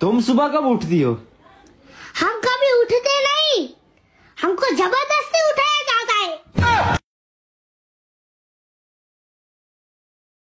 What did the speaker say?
तुम सुबह कब उठती हो हम कभी उठते नहीं हमको जबरदस्ती